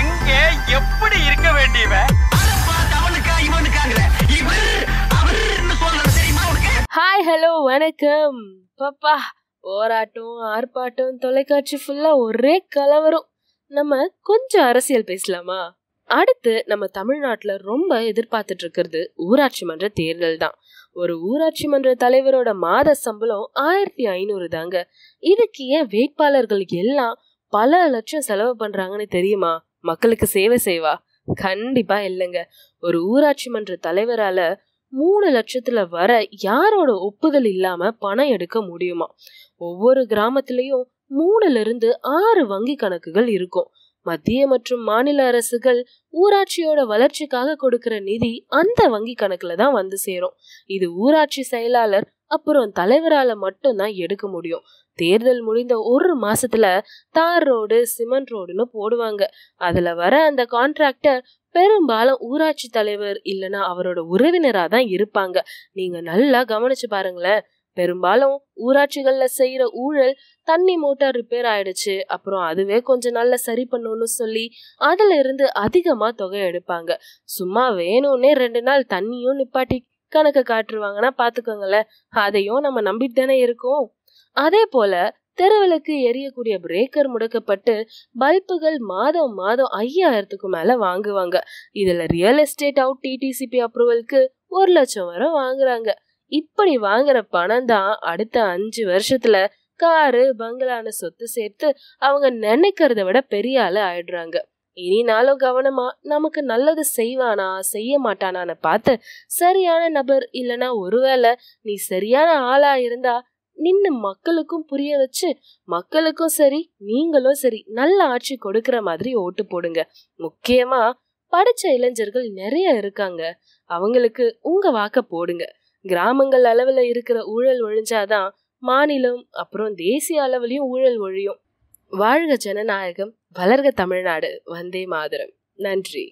எங்க எப்படி இருக்க வேண்டியவ ஹாய் ஹலோ வணக்கம் பாப்பா போராட்டம் ஆர்ப்பாட்டம் தொலைக்காட்சி ஃபுல்லா ஒரே கலவரம் நம்ம கொஞ்சம் அரசியல் பேசலாமா அடுத்து நம்ம தமிழ்நாட்டில் ரொம்ப எதிர்பார்த்துட்டு இருக்கிறது ஊராட்சி மன்ற தேர்தல் தான் ஒரு ஊராட்சி மன்ற தலைவரோட மாத சம்பளம் ஆயிரத்தி ஐநூறு தாங்க இதுக்கு ஏன் வேட்பாளர்கள் எல்லாம் பல லட்சம் செலவு பண்ணுறாங்கன்னு தெரியுமா மக்களுக்கு சேவை செய்வா கண்டிப்பா இல்லைங்க ஒரு ஊராட்சி மன்ற தலைவரால மூணு லட்சத்துல வர யாரோட ஒப்புதல் இல்லாம பணம் எடுக்க முடியுமா ஒவ்வொரு கிராமத்திலையும் மூணுல இருந்து ஆறு வங்கி கணக்குகள் இருக்கும் மத்திய மற்றும் மாநில அரசுகள் ஊராட்சியோட வளர்ச்சிக்காக கொடுக்கிற நிதி அந்த வங்கி கணக்குல தான் வந்து சேரும் இது ஊராட்சி செயலாளர் அப்புறம் தலைவரால் மட்டும்தான் எடுக்க முடியும் தேர்தல் முடிந்த ஒரு மாசத்துல தார் ரோடு சிமெண்ட் ரோடுன்னு போடுவாங்க அதுல வர அந்த கான்ட்ராக்டர் பெரும்பாலும் ஊராட்சி தலைவர் இல்லைன்னா அவரோட உறவினராக தான் இருப்பாங்க நீங்க நல்லா கவனிச்சு பாருங்களேன் பெரும்பாலும் ஊராட்சிகள்ல செய்யற ஊழல் தண்ணி மோட்டார் ரிப்பேர் ஆயிடுச்சு அப்புறம் அதுவே கொஞ்சம் நல்லா சரி பண்ணணும்னு சொல்லி அதுல இருந்து அதிகமா தொகை எடுப்பாங்க சும்மா வேணும்னே ரெண்டு நாள் தண்ணியும் நிப்பாட்டி கணக்கு காட்டுருவாங்கன்னா பார்த்துக்கோங்களேன் அதையும் நம்ம நம்பிட்டு தானே இருக்கோம் அதே போல தெருவிளக்கு எரியக்கூடிய பிரேக்கர் முடக்கப்பட்டு பல்புகள் மாதம் மாதம் ஐயாயிரத்துக்கு மேல வாங்குவாங்க இதுல ரியல் எஸ்டேட் அவுட் டிடிசிபி அப்ரூவலுக்கு ஒரு லட்சம் வரை வாங்குறாங்க இப்படி வாங்குற பணம் தான் அடுத்த அஞ்சு வருஷத்துல காரு பங்களான சொத்து சேர்த்து அவங்க நினைக்கிறத விட பெரிய ஆள் ஆயிடுறாங்க இனினாலும் கவனமா நமக்கு நல்லது செய்வானா செய்ய மாட்டானான்னு பார்த்து சரியான நபர் இல்லனா ஒருவேளை நீ சரியான ஆளா இருந்தா நின்னு மக்களுக்கும் புரிய வச்சு மக்களுக்கும் சரி நீங்களும் சரி நல்ல ஆட்சி கொடுக்கற மாதிரி ஓட்டு போடுங்க முக்கியமா படிச்ச இளைஞர்கள் நிறைய இருக்காங்க அவங்களுக்கு உங்க வாக்க போடுங்க கிராமங்கள் அளவுல இருக்கிற ஊழல் ஒழிஞ்சாதான் மாநிலம் அப்புறம் தேசிய அளவுலயும் ஊழல் ஒழியும் வாழ்க ஜனநாயகம் வளர்க தமிழ்நாடு வந்தே மாதரம் நன்றி